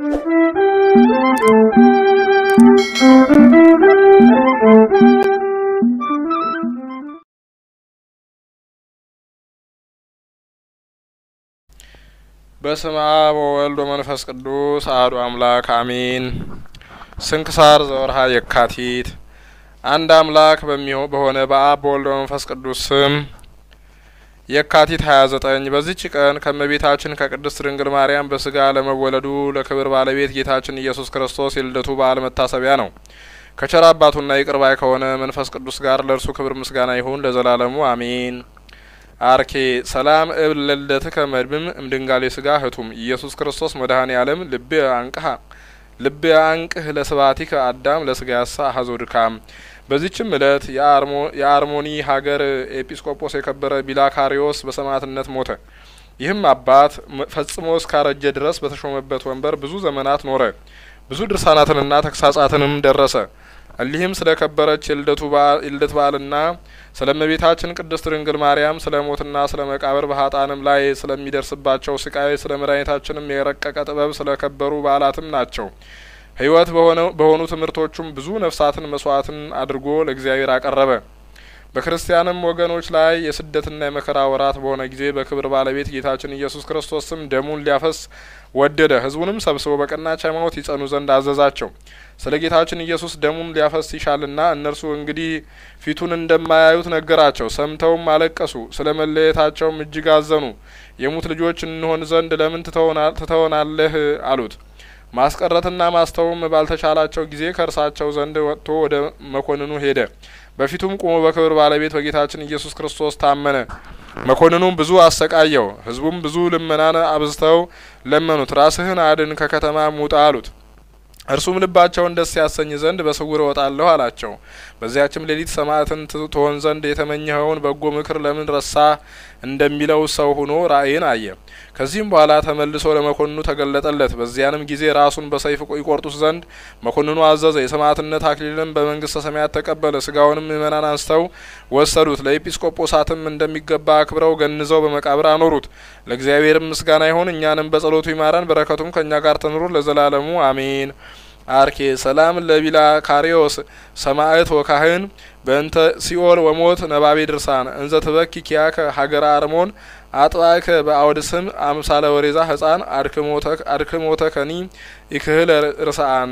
በስመ አብ ወወልድ ወመንፈስ ቅዱስ አሐዱ አምላክ አሜን። ስንክሳር ዘወርሃ የካቲት አንድ አምላክ በሚሆን በሆነ በአብ ወልዶ መንፈስ ቅዱስ ስም የካቲት 29 በዚች ቀን ከመቤታችን ከቅድስት ድንግል ማርያም በስጋ ለመወለዱ ለክብር ባለቤት ጌታችን ኢየሱስ ክርስቶስ የልደቱ በዓል መታሰቢያ ነው። ከቸር አባቱና ይቅር ባይ ከሆነ መንፈስ ቅዱስ ጋር ለእርሱ ክብር ምስጋና ይሁን ለዘላለሙ አሜን። አርኬ ሰላም እብ ለልደትከ ከመድብም እምድንጋሌ ስጋ ህቱም ኢየሱስ ክርስቶስ መድኃኔ ዓለም ልብ አንቀሃ ልብ አንቅህ ለስባቲከ አዳም ለስጋያሳ አሀዞ ድካም። በዚችም እለት የአርሞኒ ሀገር ኤጲስቆጶስ የከበረ ቢላካሪዮስ በሰማዕትነት ሞተ። ይህም አባት ፈጽሞ እስካረጀ ድረስ በተሾመበት ወንበር ብዙ ዘመናት ኖረ። ብዙ ድርሳናትንና ተግሳጻትንም ደረሰ። እሊህም ስለ ከበረች የልደት በዓልና ስለ እመቤታችን ቅድስት ድንግል ማርያም ስለ ሞትና ስለ መቃብር በሀጣንም ላይ ስለሚደርስባቸው ስቃይ ስለ መድኃኒታችንም የረቀቀ ጥበብ ስለ ከበሩ በዓላትም ናቸው። ህይወት በሆኑ ትምህርቶቹም ብዙ ነፍሳትን መስዋዕትን አድርጎ ለእግዚአብሔር አቀረበ። በክርስቲያንም ወገኖች ላይ የስደትና የመከራ ወራት በሆነ ጊዜ በክብር ባለቤት ጌታችን ኢየሱስ ክርስቶስም ደሙን ሊያፈስ ወደደ። ህዝቡንም ሰብስቦ በቀናች ሃይማኖት ይጸኑ ዘንድ አዘዛቸው። ስለ ጌታችን ኢየሱስ ደሙን ሊያፈስ ይሻልና እነርሱ እንግዲህ ፊቱን እንደማያዩት ነገራቸው። ሰምተውም አለቀሱ። ስለ መለየታቸውም እጅግ አዘኑ። የሙት ልጆች እንሆን ዘንድ ለምን ትተወናለህ? አሉት። ማስቀረትና ማስተውም ባልተቻላቸው ጊዜ ከእርሳቸው ዘንድ ወጥቶ ወደ መኮንኑ ሄደ። በፊቱም ቆሞ በክብር ባለቤት በጌታችን ኢየሱስ ክርስቶስ ታመነ። መኮንኑም ብዙ አሰቃየው። ህዝቡም ብዙ ልመናን አብዝተው ለመኑት። ራስህን አድን፣ ከከተማም ውጣ አሉት። እርሱም ልባቸውን ደስ ያሰኝ ዘንድ በስውር እወጣለሁ አላቸው። በዚያችም ሌሊት ሰማዕትን ትሆን ዘንድ የተመኘኸውን በጎ ምክር ለምን ረሳ እንደሚለው ሰው ሆኖ ራእይን አየ። ከዚህም በኋላ ተመልሶ ለመኮንኑ ተገለጠለት። በዚያንም ጊዜ ራሱን በሰይፍ ይቆርጡት ዘንድ መኮንኑ አዘዘ። የሰማዕትነት አክሊልም በመንግስተ ሰማያት ተቀበለ። ስጋውንም ምእመናን አንስተው ወሰዱት። ለኤጲስቆጶሳትም እንደሚገባ አክብረው ገንዘው በመቃብር አኖሩት። ለእግዚአብሔርም ምስጋና ይሁን፣ እኛንም በጸሎቱ ይማረን፣ በረከቱም ከእኛ ጋር ትኑር ለዘላለሙ አሜን። አርኬ ሰላም ለቢላ ካሪዮስ ሰማእት ወካህን በእንተ ሲኦል ወሞት ነባቤ ድርሳን እንዘ ትበኪ ኪያከ ሀገረ አርሞን አጥባከ በአውድ ስም አምሳለ ወሬዛ ህፃን አድክሞተከኒ ከኒ ይክህል ርስአን።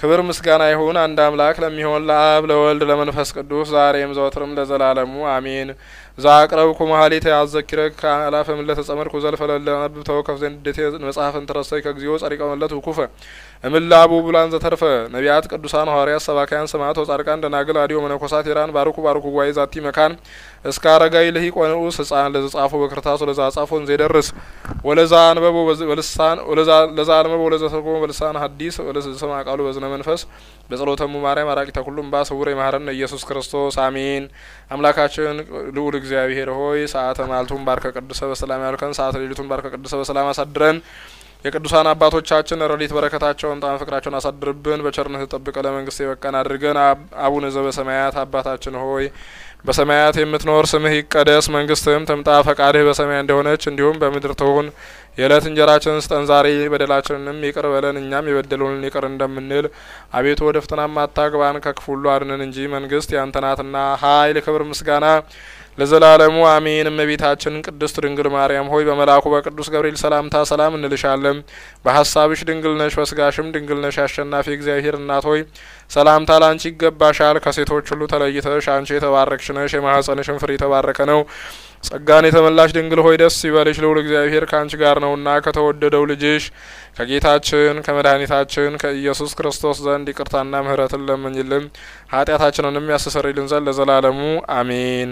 ክብር ምስጋና ይሁን አንድ አምላክ ለሚሆን ለአብ ለወልድ ለመንፈስ ቅዱስ ዛሬም ዘወትርም ለዘላለሙ አሜን። እዛ አቅረብኩ መሀሌተ አዘኪረከ አላፈ ምለተ ጸመድኩ ዘልፈ ለለአንብብ ተወከፍ ዘንድ ደቴ መጽሐፍን ተረሰይ ከግዚኦ ጸሪቀ መለት ውኩፈ እምላቡ ብላን ዘተርፈ ነቢያት ቅዱሳን ሐዋርያት ሰባካያን ሰማዕት ጻድቃን ደናግል አዲዮ መነኮሳት ኢራን ባርኩ ባርኩ ጓይ ዛቲ መካን እስከ አረጋይ ልሂ ቆንዑስ ህጻን ለዘጻፎ በክርታስ ወለዛ ጻፎን ዘደርስ ወለዛ አንበቦ በልሳን ወለዛ አንበቦ ወለዛ ተርጎሞ በልሳን ሀዲስ ወለሰማ ቃሉ በዝነ መንፈስ በጸሎተሙ ማርያም አራቂተ ኩሉም ባሰውረ ይማረነ ኢየሱስ ክርስቶስ አሜን። አምላካችን ልዑል እግዚአብሔር ሆይ ሰዓተ ማልቱን ባርከ ቅዱሰ በሰላም ያልከን ሰዓተ ሌሊቱን ባርከ ቅዱሰ በሰላም አሳድረን። የቅዱሳን አባቶቻችን ረድኤት በረከታቸውን ጣም ፍቅራቸውን አሳድርብን። በቸርነት ጠብቀ ለመንግስት የበቀን አድርገን። አቡነ ዘበሰማያት አባታችን ሆይ በሰማያት የምትኖር ስምህ ይቀደስ፣ መንግስትህም ትምጣ፣ ፈቃድህ በሰማይ እንደሆነች እንዲሁም በምድር ትሁን የዕለት እንጀራችን ስጠን ዛሬ፣ በደላችንንም ይቅር በለን እኛም የበደሉንን ይቅር እንደምንል። አቤቱ ወደ ፍትና ማታግባን ከክፉ ሁሉ አድነን እንጂ መንግስት ያንተናትና ሀይል ኃይል፣ ክብር፣ ምስጋና ለዘላለሙ አሜን። እመቤታችን ቅድስት ድንግል ማርያም ሆይ በመልአኩ በቅዱስ ገብርኤል ሰላምታ ሰላም እንልሻለን። በሀሳብሽ ድንግል ነሽ፣ በስጋሽም ድንግል ነሽ። አሸናፊ እግዚአብሔር እናት ሆይ ሰላምታ ላንቺ ይገባሻል። ከሴቶች ሁሉ ተለይተሽ አንቺ የተባረክሽ ነሽ። የማህፀንሽን ፍሬ የተባረከ ነው። ጸጋን የተመላሽ ድንግል ሆይ ደስ ይበልሽ፣ ልዑል እግዚአብሔር ከአንቺ ጋር ነውና ከተወደደው ልጅሽ ከጌታችን ከመድኃኒታችን ከኢየሱስ ክርስቶስ ዘንድ ይቅርታና ምሕረትን ለምኝልን ኃጢአታችንንም ያስተሰርይልን ዘንድ ለዘላለሙ አሜን።